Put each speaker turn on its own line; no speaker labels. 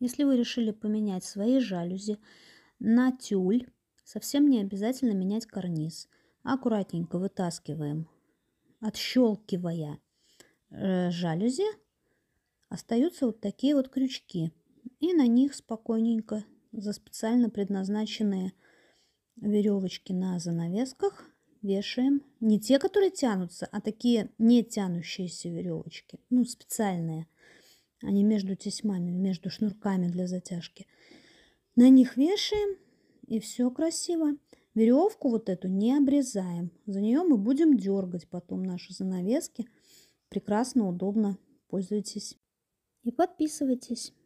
Если вы решили поменять свои жалюзи на тюль, совсем не обязательно менять карниз. Аккуратненько вытаскиваем, отщелкивая э, жалюзи, остаются вот такие вот крючки. И на них спокойненько за специально предназначенные веревочки на занавесках вешаем не те, которые тянутся, а такие не тянущиеся веревочки, ну, специальные – а не между тесьмами, между шнурками для затяжки. На них вешаем, и все красиво. Веревку вот эту не обрезаем. За нее мы будем дергать потом наши занавески. Прекрасно, удобно. Пользуйтесь. И подписывайтесь.